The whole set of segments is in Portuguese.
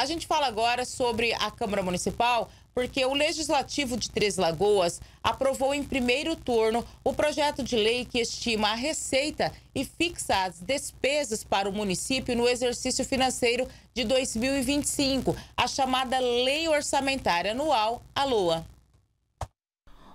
A gente fala agora sobre a Câmara Municipal, porque o Legislativo de Três Lagoas aprovou em primeiro turno o projeto de lei que estima a receita e fixa as despesas para o município no exercício financeiro de 2025, a chamada Lei Orçamentária Anual, a LOA.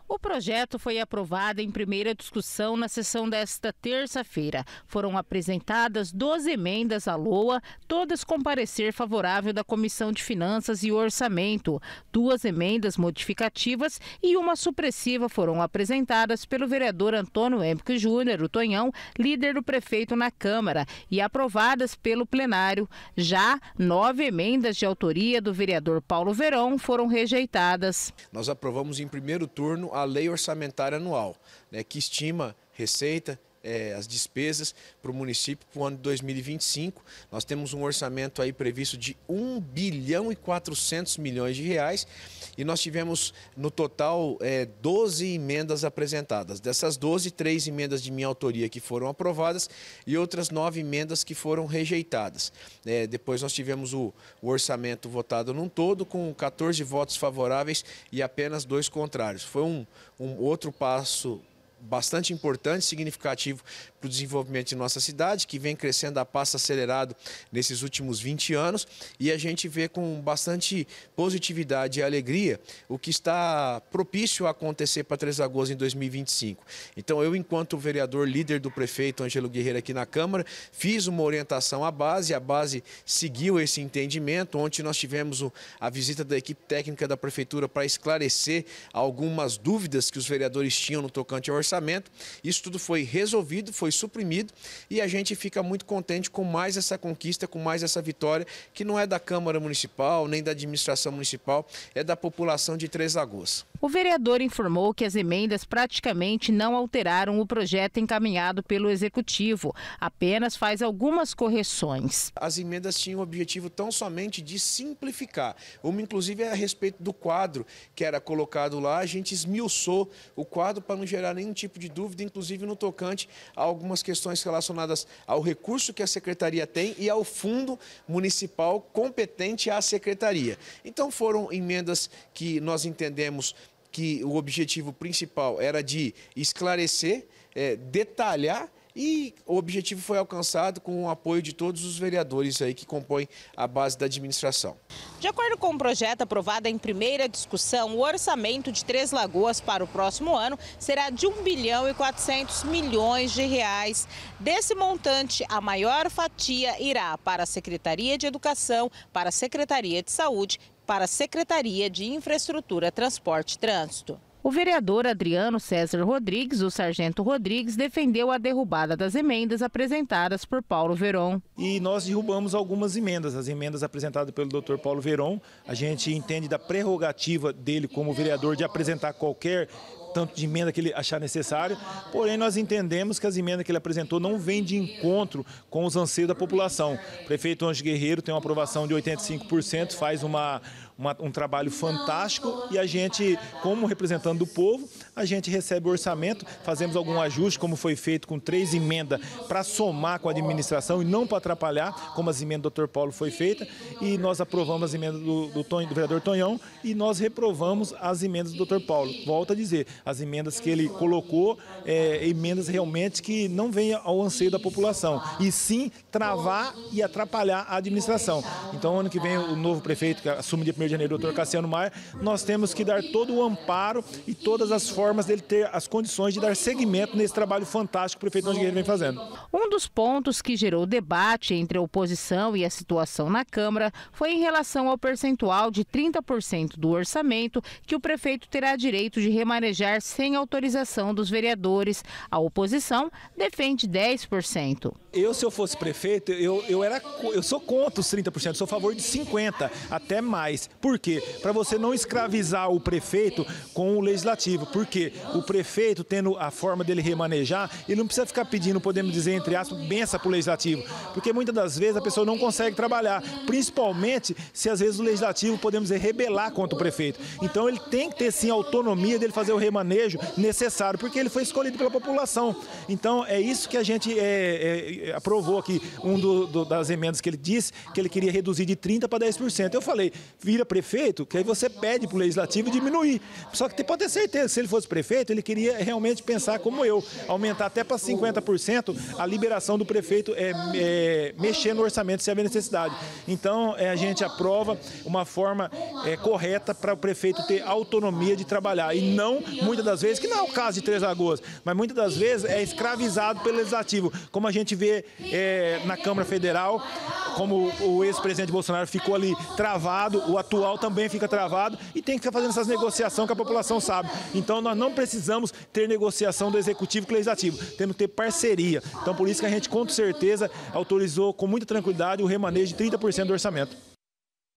O projeto foi aprovado em primeira discussão na sessão desta terça-feira. Foram apresentadas 12 emendas à LOA, todas com parecer favorável da Comissão de Finanças e Orçamento. Duas emendas modificativas e uma supressiva foram apresentadas pelo vereador Antônio Embico Júnior, o Tonhão, líder do prefeito na Câmara, e aprovadas pelo plenário. Já nove emendas de autoria do vereador Paulo Verão foram rejeitadas. Nós aprovamos em primeiro turno a Lei Orçamentária Anual, né, que estima receita, é, as despesas para o município para o ano de 2025. Nós temos um orçamento aí previsto de 1 bilhão e 400 milhões de reais e nós tivemos no total é, 12 emendas apresentadas. Dessas 12, três emendas de minha autoria que foram aprovadas e outras nove emendas que foram rejeitadas. É, depois nós tivemos o, o orçamento votado num todo com 14 votos favoráveis e apenas dois contrários. Foi um, um outro passo bastante importante, significativo para o desenvolvimento de nossa cidade, que vem crescendo a passo acelerado nesses últimos 20 anos, e a gente vê com bastante positividade e alegria o que está propício a acontecer para Três Lagoas em 2025. Então, eu, enquanto vereador líder do prefeito Angelo Guerreiro aqui na Câmara, fiz uma orientação à base, a base seguiu esse entendimento. Ontem nós tivemos a visita da equipe técnica da prefeitura para esclarecer algumas dúvidas que os vereadores tinham no tocante ao orçamento. Isso tudo foi resolvido, foi suprimido e a gente fica muito contente com mais essa conquista, com mais essa vitória, que não é da Câmara Municipal, nem da administração municipal, é da população de Três Lagoas. O vereador informou que as emendas praticamente não alteraram o projeto encaminhado pelo Executivo, apenas faz algumas correções. As emendas tinham o objetivo tão somente de simplificar. Uma, inclusive, é a respeito do quadro que era colocado lá, a gente esmiuçou o quadro para não gerar nenhum tipo de dúvida, inclusive no tocante a algumas questões relacionadas ao recurso que a secretaria tem e ao fundo municipal competente à secretaria. Então foram emendas que nós entendemos que o objetivo principal era de esclarecer, é, detalhar e o objetivo foi alcançado com o apoio de todos os vereadores aí que compõem a base da administração. De acordo com o projeto aprovado em primeira discussão, o orçamento de Três Lagoas para o próximo ano será de 1 bilhão e 400 milhões de reais. Desse montante, a maior fatia irá para a Secretaria de Educação, para a Secretaria de Saúde para a Secretaria de Infraestrutura, Transporte e Trânsito. O vereador Adriano César Rodrigues, o sargento Rodrigues, defendeu a derrubada das emendas apresentadas por Paulo Veron. E nós derrubamos algumas emendas, as emendas apresentadas pelo doutor Paulo Veron. A gente entende da prerrogativa dele como vereador de apresentar qualquer tanto de emenda que ele achar necessário, porém nós entendemos que as emendas que ele apresentou não vêm de encontro com os anseios da população. O prefeito Anjo Guerreiro tem uma aprovação de 85%, faz uma, uma, um trabalho fantástico e a gente, como representante do povo, a gente recebe o orçamento, fazemos algum ajuste, como foi feito com três emendas, para somar com a administração e não para atrapalhar, como as emendas do doutor Paulo foi feita, e nós aprovamos as emendas do, do, do vereador Tonhão e nós reprovamos as emendas do doutor Paulo. Volto a dizer, as emendas que ele colocou, é, emendas realmente que não venham ao anseio da população, e sim travar e atrapalhar a administração. Então, ano que vem, o novo prefeito, que assume dia 1 de janeiro, o doutor Cassiano Maia, nós temos que dar todo o amparo e todas as formas dele ter as condições de dar seguimento nesse trabalho fantástico que o prefeito Antônio guerreira vem fazendo. Um dos pontos que gerou debate entre a oposição e a situação na Câmara foi em relação ao percentual de 30% do orçamento que o prefeito terá direito de remanejar sem autorização dos vereadores. A oposição defende 10%. Eu, se eu fosse prefeito, eu, eu, era, eu sou contra os 30%, sou a favor de 50%, até mais. Por quê? Para você não escravizar o prefeito com o legislativo. Porque o prefeito, tendo a forma dele remanejar, ele não precisa ficar pedindo, podemos dizer, entre aspas, benção para o legislativo. Porque muitas das vezes a pessoa não consegue trabalhar, principalmente se às vezes o legislativo, podemos dizer, rebelar contra o prefeito. Então ele tem que ter sim autonomia dele fazer o remanejo manejo necessário, porque ele foi escolhido pela população. Então, é isso que a gente é, é, é, aprovou aqui, um do, do, das emendas que ele disse, que ele queria reduzir de 30% para 10%. Eu falei, vira prefeito, que aí você pede para o Legislativo diminuir. Só que pode ter certeza, se ele fosse prefeito, ele queria realmente pensar como eu, aumentar até para 50% a liberação do prefeito é, é, mexer no orçamento se haver necessidade. Então, é, a gente aprova uma forma é, correta para o prefeito ter autonomia de trabalhar e não muitas das vezes, que não é o caso de Três Lagoas, mas muitas das vezes é escravizado pelo Legislativo. Como a gente vê é, na Câmara Federal, como o ex-presidente Bolsonaro ficou ali travado, o atual também fica travado e tem que ficar fazendo essas negociações que a população sabe. Então nós não precisamos ter negociação do Executivo com o Legislativo, temos que ter parceria. Então por isso que a gente com certeza autorizou com muita tranquilidade o remanejo de 30% do orçamento.